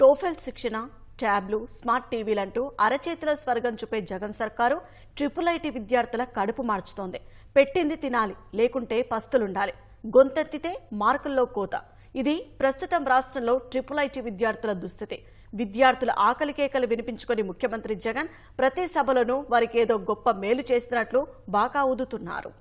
TOEFL శిక్షణ ట్యాబ్లు smart టీవీలంటూ అరచేతుల స్వర్గం చూపే జగన్ సర్కారు ట్రిపుల్ ఐటీ విద్యార్థుల కడుపు మార్చుతోంది పెట్టింది తినాలి లేకుంటే పస్తులుండాలి గొంతెత్తితే మార్కుల్లో కోత ఇది ప్రస్తుతం రాష్ట్రంలో ట్రిపుల్ ఐటీ విద్యార్థుల దుస్థితి విద్యార్థుల ఆకలి కేకలు వినిపించుకుని ముఖ్యమంత్రి జగన్ ప్రతి సభలోనూ వారికి ఏదో గొప్ప మేలు చేస్తున్నట్లు బాకా ఊదుతున్నారు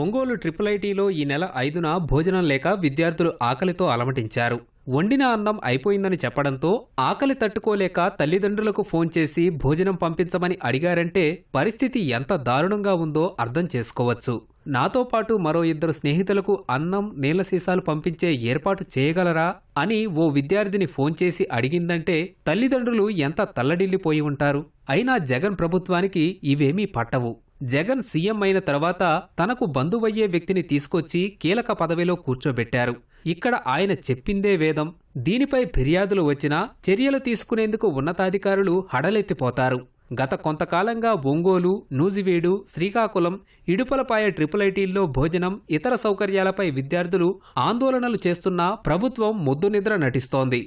ఒంగోలు ట్రిపుల్ ఐటీలో ఈ నెల ఐదున భోజనం లేక విద్యార్థులు ఆకలితో అలమటించారు వండిన అన్నం అయిపోయిందని చెప్పడంతో ఆకలి తట్టుకోలేక తల్లిదండ్రులకు ఫోన్ చేసి భోజనం పంపించమని అడిగారంటే పరిస్థితి ఎంత దారుణంగా ఉందో అర్థం చేసుకోవచ్చు నాతో పాటు మరో ఇద్దరు స్నేహితులకు అన్నం నీళ్ల సీసాలు పంపించే ఏర్పాటు చేయగలరా అని ఓ విద్యార్థిని ఫోన్ చేసి అడిగిందంటే తల్లిదండ్రులు ఎంత తల్లడిల్లిపోయి ఉంటారు అయినా జగన్ ప్రభుత్వానికి ఇవేమీ పట్టవు జగన్ సీఎం అయిన తర్వాత తనకు బంధువయ్యే వ్యక్తిని తీసుకొచ్చి కీలక పదవిలో కూర్చోబెట్టారు ఇక్కడ ఆయన చెప్పిందే వేదం దీనిపై ఫిర్యాదులు వచ్చినా చర్యలు తీసుకునేందుకు ఉన్నతాధికారులు హడలెత్తిపోతారు గత కొంతకాలంగా ఒంగోలు నూజివీడు శ్రీకాకుళం ఇడుపలపాయ ట్రిపుల్ ఐటీల్లో భోజనం ఇతర సౌకర్యాలపై విద్యార్థులు ఆందోళనలు చేస్తున్నా ప్రభుత్వం ముద్దునిద్ర నటిస్తోంది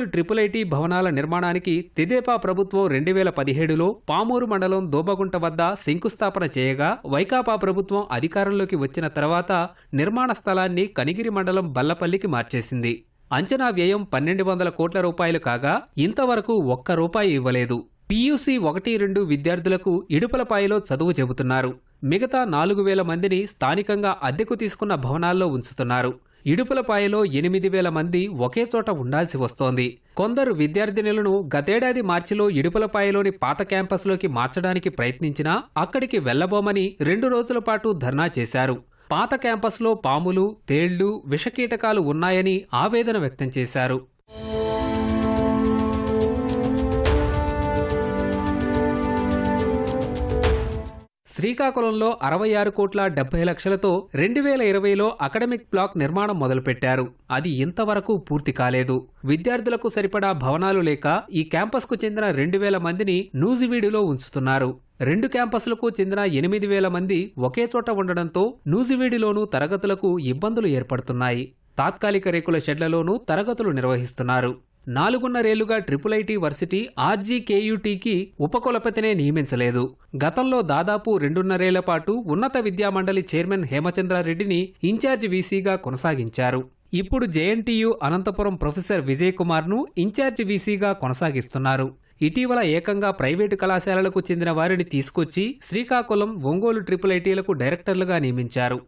ఒంగోలు ట్రిపుల్ ఐటీ భవనాల నిర్మాణానికి తిదేపా ప్రభుత్వం రెండు వేల పదిహేడులో పామూరు మండలం దోబగుంట వద్ద శంకుస్థాపన చేయగా వైకాపా ప్రభుత్వం అధికారంలోకి వచ్చిన తర్వాత నిర్మాణ స్థలాన్ని కనిగిరి మండలం బల్లపల్లికి మార్చేసింది అంచనా వ్యయం పన్నెండు వందల కోట్ల రూపాయలు కాగా ఇంతవరకు ఒక్క రూపాయి ఇవ్వలేదు పీయూసీ ఒకటి రెండు విద్యార్థులకు ఇడుపలపాయలో చదువు చెబుతున్నారు మిగతా నాలుగు వేల మందిని స్థానికంగా అద్దెకు తీసుకున్న భవనాల్లో ఉంచుతున్నారు ఇడుపులపాయలో ఎనిమిది వేల మంది ఒకే చోట ఉండాల్సి వస్తోంది కొందరు విద్యార్థినులను గతేడాది మార్చిలో ఇడుపులపాయలోని పాత క్యాంపస్లోకి మార్చడానికి ప్రయత్నించినా అక్కడికి వెళ్లబోమని రెండు రోజుల పాటు ధర్నా చేశారు పాత క్యాంపస్లో పాములు తేళ్లు విషకీటకాలు ఉన్నాయని ఆవేదన వ్యక్తం చేశారు శ్రీకాకుళంలో అరవై ఆరు కోట్ల డెబ్బై లక్షలతో రెండు వేల ఇరవైలో అకాడమిక్ బ్లాక్ నిర్మాణం మొదలుపెట్టారు అది ఇంతవరకు పూర్తి కాలేదు విద్యార్థులకు సరిపడా భవనాలు లేక ఈ క్యాంపస్కు చెందిన రెండు వేల మందిని నూజివీడులో ఉంచుతున్నారు రెండు క్యాంపస్లకు చెందిన ఎనిమిది వేల మంది ఒకే చోట ఉండడంతో నూజివీడులోనూ తరగతులకు ఇబ్బందులు ఏర్పడుతున్నాయి తాత్కాలిక రేకుల షెడ్లలోనూ తరగతులు నిర్వహిస్తున్నారు నాలుగున్నరేళ్లుగా ట్రిపుల్ ఐటీ వర్సిటీ ఆర్జీకేయుటీకి ఉపకులపతినే నియమించలేదు గతంలో దాదాపు రెండున్నరేళ్ల పాటు ఉన్నత విద్యామండలి చైర్మన్ హేమచంద్రారెడ్డిని ఇన్ఛార్జ్ వీసీగా కొనసాగించారు ఇప్పుడు జేఎన్టీయు అనంతపురం ప్రొఫెసర్ విజయ్ కుమార్ను ఇన్ఛార్జ్ వీసీగా కొనసాగిస్తున్నారు ఇటీవల ఏకంగా ప్రైవేటు కళాశాలలకు చెందిన వారిని తీసుకొచ్చి శ్రీకాకుళం ఒంగోలు ట్రిపుల్ ఐటీలకు డైరెక్టర్లుగా నియమించారు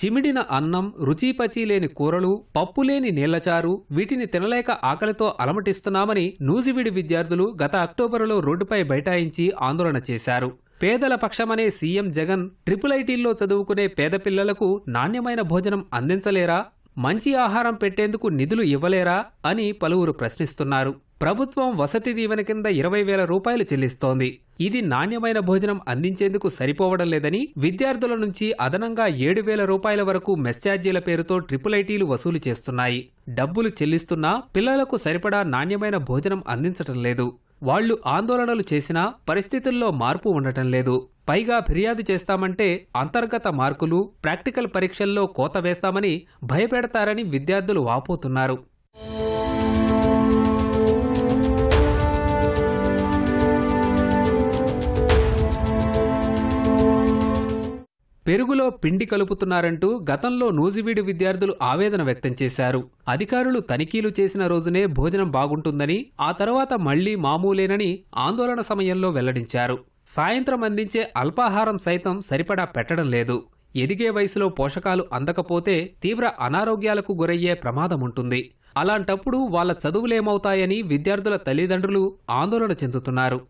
చిమిడిన అన్నం రుచిపచీ లేని కూరలు పప్పులేని నీళ్లచారు వీటిని తినలేక ఆకలితో అలమటిస్తున్నామని నూజివీడి విద్యార్థులు గత అక్టోబరులో రోడ్డుపై బైఠాయించి ఆందోళన చేశారు పేదల పక్షమనే సీఎం జగన్ ట్రిపుల్ ఐటీల్లో చదువుకునే పేద పిల్లలకు నాణ్యమైన భోజనం అందించలేరా మంచి ఆహారం పెట్టేందుకు నిధులు ఇవ్వలేరా అని పలువురు ప్రశ్నిస్తున్నారు ప్రభుత్వం వసతి దీవెన కింద ఇరవై వేల రూపాయలు చెల్లిస్తోంది ఇది నాణ్యమైన భోజనం అందించేందుకు సరిపోవడం లేదని విద్యార్థుల నుంచి అదనంగా ఏడు వేల రూపాయల వరకు మెస్చార్జీల పేరుతో ట్రిపుల్ ఐటీలు వసూలు చేస్తున్నాయి డబ్బులు చెల్లిస్తున్నా పిల్లలకు సరిపడా నాణ్యమైన భోజనం అందించటం లేదు వాళ్లు ఆందోళనలు చేసినా పరిస్థితుల్లో మార్పు ఉండటం లేదు పైగా ఫిర్యాదు చేస్తామంటే అంతర్గత మార్కులు ప్రాక్టికల్ పరీక్షల్లో కోత వేస్తామని భయపెడతారని విద్యార్థులు వాపోతున్నారు పెరుగులో పిండి కలుపుతున్నారంటూ గతంలో నూజివీడు విద్యార్థులు ఆవేదన వ్యక్తం చేశారు అధికారులు తనిఖీలు చేసిన రోజునే భోజనం బాగుంటుందని ఆ తర్వాత మళ్లీ మామూలేనని ఆందోళన సమయంలో వెల్లడించారు సాయంత్రం అందించే అల్పాహారం సైతం సరిపడా పెట్టడం లేదు ఎదిగే వయసులో పోషకాలు అందకపోతే తీవ్ర అనారోగ్యాలకు గురయ్యే ప్రమాదం ఉంటుంది అలాంటప్పుడు వాళ్ల చదువులేమవుతాయని విద్యార్థుల తల్లిదండ్రులు ఆందోళన చెందుతున్నారు